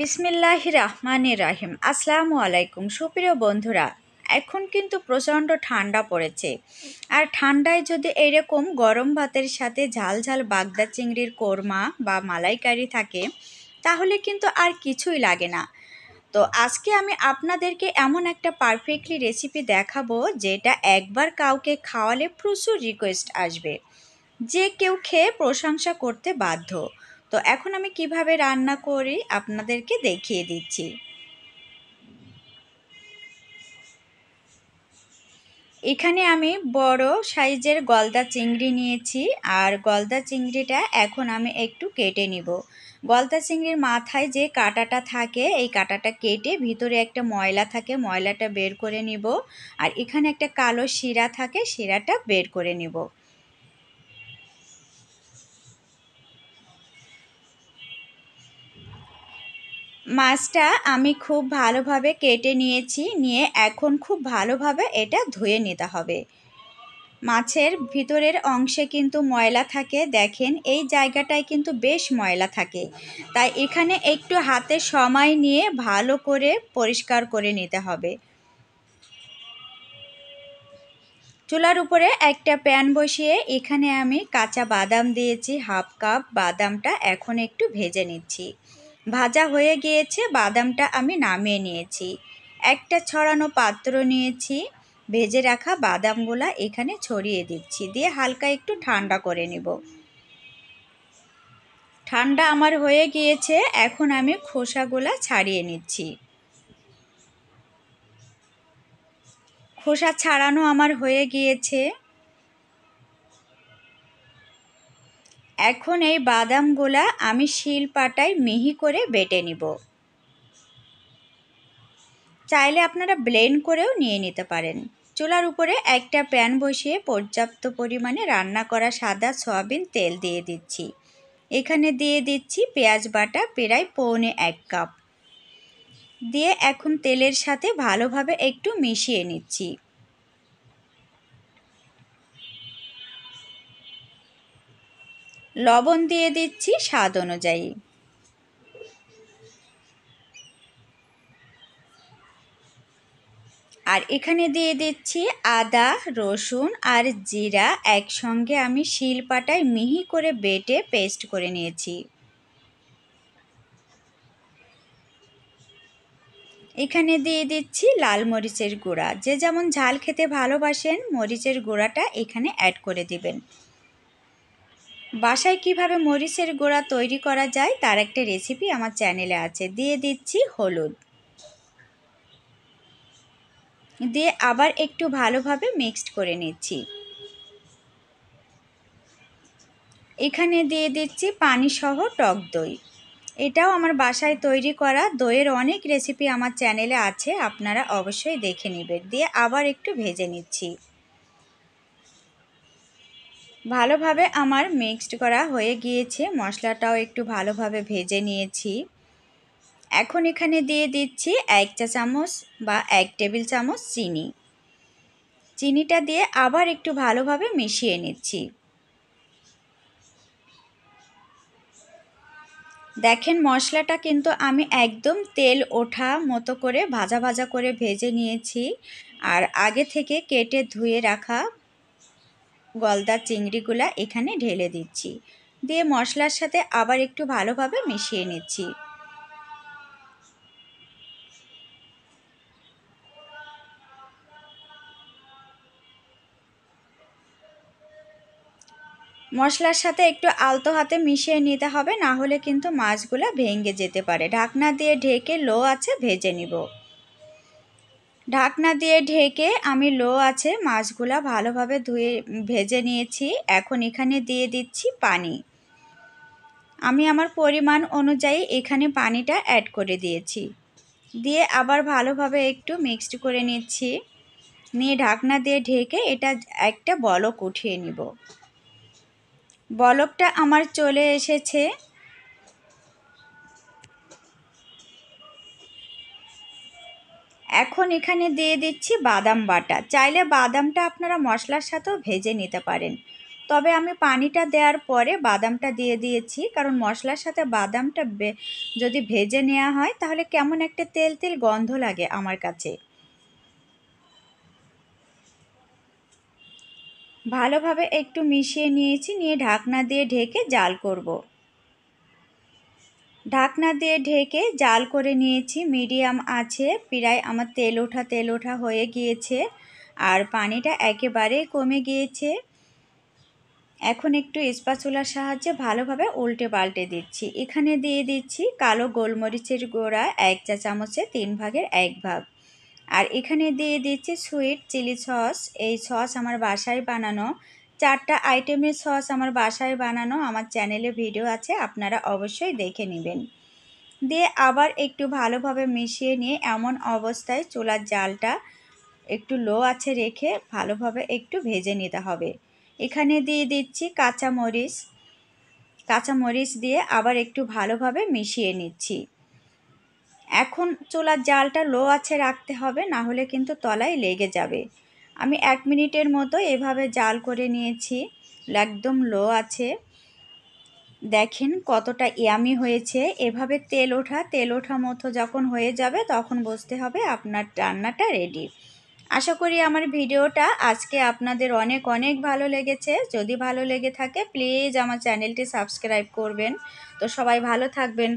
বিসমিল্লাহ রহমান রাহিম আসসালামু আলাইকুম সুপ্রিয় বন্ধুরা এখন কিন্তু প্রচণ্ড ঠান্ডা পড়েছে আর ঠান্ডায় যদি এরকম গরম ভাতের সাথে ঝাল ঝাল বাগদা চিংড়ির কোরমা বা মালাইকারি থাকে তাহলে কিন্তু আর কিছুই লাগে না তো আজকে আমি আপনাদেরকে এমন একটা পারফেক্টলি রেসিপি দেখাবো যেটা একবার কাউকে খাওয়ালে প্রচুর রিকোয়েস্ট আসবে যে কেউ খেয়ে প্রশংসা করতে বাধ্য তো এখন আমি কিভাবে রান্না করি আপনাদেরকে দেখিয়ে দিচ্ছি এখানে আমি বড় সাইজের গলদা চিংড়ি নিয়েছি আর গলদা চিংড়িটা এখন আমি একটু কেটে নিব গলদা চিংড়ির মাথায় যে কাটাটা থাকে এই কাটাটা কেটে ভিতরে একটা ময়লা থাকে ময়লাটা বের করে নিব আর এখানে একটা কালো শিরা থাকে শিরাটা বের করে নিব মাছটা আমি খুব ভালোভাবে কেটে নিয়েছি নিয়ে এখন খুব ভালোভাবে এটা ধুয়ে নিতে হবে মাছের ভিতরের অংশে কিন্তু ময়লা থাকে দেখেন এই জায়গাটায় কিন্তু বেশ ময়লা থাকে তাই এখানে একটু হাতে সময় নিয়ে ভালো করে পরিষ্কার করে নিতে হবে চুলার উপরে একটা প্যান বসিয়ে এখানে আমি কাঁচা বাদাম দিয়েছি হাফ কাপ বাদামটা এখন একটু ভেজে নিচ্ছি ভাজা হয়ে গিয়েছে বাদামটা আমি নামিয়ে নিয়েছি একটা ছড়ানো পাত্র নিয়েছি ভেজে রাখা বাদামগুলো এখানে ছড়িয়ে দিচ্ছি দিয়ে হালকা একটু ঠান্ডা করে নেব ঠান্ডা আমার হয়ে গিয়েছে এখন আমি খোসাগুলো ছাড়িয়ে নিচ্ছি খোসা ছাড়ানো আমার হয়ে গিয়েছে এখন এই বাদামগুলা আমি শিল পাটায় মিহি করে বেটে নিব চাইলে আপনারা ব্লেন্ড করেও নিয়ে নিতে পারেন চুলার উপরে একটা প্যান বসিয়ে পর্যাপ্ত পরিমাণে রান্না করা সাদা সয়াবিন তেল দিয়ে দিচ্ছি এখানে দিয়ে দিচ্ছি পেঁয়াজ বাটা প্রায় পৌনে এক কাপ দিয়ে এখন তেলের সাথে ভালোভাবে একটু মিশিয়ে নিচ্ছি লবণ দিয়ে দিচ্ছি স্বাদ অনুযায়ী আর এখানে দিয়ে দিচ্ছি আদা রসুন আর জিরা একসঙ্গে আমি শিলপাটায় মিহি করে বেটে পেস্ট করে নিয়েছি এখানে দিয়ে দিচ্ছি লাল মরিচের গুঁড়া যে যেমন ঝাল খেতে ভালোবাসেন মরিচের গুঁড়াটা এখানে অ্যাড করে দিবেন বাসায় কিভাবে মরিচের গোড়া তৈরি করা যায় তার একটা রেসিপি আমার চ্যানেলে আছে দিয়ে দিচ্ছি হলুদ দিয়ে আবার একটু ভালোভাবে মিক্সড করে নিচ্ছি এখানে দিয়ে দিচ্ছি পানিসহ টক দই এটাও আমার বাসায় তৈরি করা দইয়ের অনেক রেসিপি আমার চ্যানেলে আছে আপনারা অবশ্যই দেখে নেবেন দিয়ে আবার একটু ভেজে নিচ্ছি ভালোভাবে আমার মিক্সড করা হয়ে গিয়েছে মশলাটাও একটু ভালোভাবে ভেজে নিয়েছি এখন এখানে দিয়ে দিচ্ছি এক চা চামচ বা এক টেবিল চামচ চিনি চিনিটা দিয়ে আবার একটু ভালোভাবে মিশিয়ে নিচ্ছি দেখেন মশলাটা কিন্তু আমি একদম তেল ওঠা মতো করে ভাজা ভাজা করে ভেজে নিয়েছি আর আগে থেকে কেটে ধুয়ে রাখা গলদার চিংড়িগুলা এখানে ঢেলে দিচ্ছি দিয়ে মশলার সাথে আবার একটু ভালোভাবে মিশিয়ে নিচ্ছি মশলার সাথে একটু আলতো হাতে মিশিয়ে নিতে হবে না হলে কিন্তু মাছগুলো ভেঙে যেতে পারে ঢাকনা দিয়ে ঢেকে লো আছে ভেজে নিব ঢাকনা দিয়ে ঢেকে আমি লো আছে মাছগুলা ভালোভাবে ধুয়ে ভেজে নিয়েছি এখন এখানে দিয়ে দিচ্ছি পানি আমি আমার পরিমাণ অনুযায়ী এখানে পানিটা অ্যাড করে দিয়েছি দিয়ে আবার ভালোভাবে একটু মিক্সড করে নিচ্ছি নিয়ে ঢাকনা দিয়ে ঢেকে এটা একটা বলক উঠিয়ে নিব বলকটা আমার চলে এসেছে এখন এখানে দিয়ে দিচ্ছি বাদাম বাটা চাইলে বাদামটা আপনারা মশলার সাথেও ভেজে নিতে পারেন তবে আমি পানিটা দেওয়ার পরে বাদামটা দিয়ে দিয়েছি কারণ মশলার সাথে বাদামটা যদি ভেজে নেওয়া হয় তাহলে কেমন একটা তেল তেল গন্ধ লাগে আমার কাছে ভালোভাবে একটু মিশিয়ে নিয়েছি নিয়ে ঢাকনা দিয়ে ঢেকে জাল করব। ঢাকনা দিয়ে ঢেকে জাল করে নিয়েছি মিডিয়াম আছে প্রায় আমার তেল ওঠা তেল ওঠা হয়ে গিয়েছে আর পানিটা একেবারেই কমে গিয়েছে এখন একটু স্পাচুলার সাহায্যে ভালোভাবে উল্টে পাল্টে দিচ্ছি এখানে দিয়ে দিচ্ছি কালো গোলমরিচের গোড়া এক চা চামচে তিন ভাগের এক ভাগ আর এখানে দিয়ে দিচ্ছি সুইট চিলি সস এই সস আমার বাসায় বানানো চারটা আইটেমের সস আমার বাসায় বানানো আমার চ্যানেলে ভিডিও আছে আপনারা অবশ্যই দেখে নেবেন দিয়ে আবার একটু ভালোভাবে মিশিয়ে নিয়ে এমন অবস্থায় চুলার জালটা একটু লো আছে রেখে ভালোভাবে একটু ভেজে নিতে হবে এখানে দিয়ে দিচ্ছি কাঁচামরিচ কাঁচামরিচ দিয়ে আবার একটু ভালোভাবে মিশিয়ে নিচ্ছি এখন চুলার জালটা লো আছে রাখতে হবে না হলে কিন্তু তলায় লেগে যাবে আমি এক মিনিটের মতো এভাবে জাল করে নিয়েছি একদম লো আছে দেখেন কতটা ইয়ামি হয়েছে এভাবে তেল ওঠা তেল ওঠা মতো যখন হয়ে যাবে তখন বসতে হবে আপনার রান্নাটা রেডি আশা করি আমার ভিডিওটা আজকে আপনাদের অনেক অনেক ভালো লেগেছে যদি ভালো লেগে থাকে প্লিজ আমার চ্যানেলটি সাবস্ক্রাইব করবেন তো সবাই ভালো থাকবেন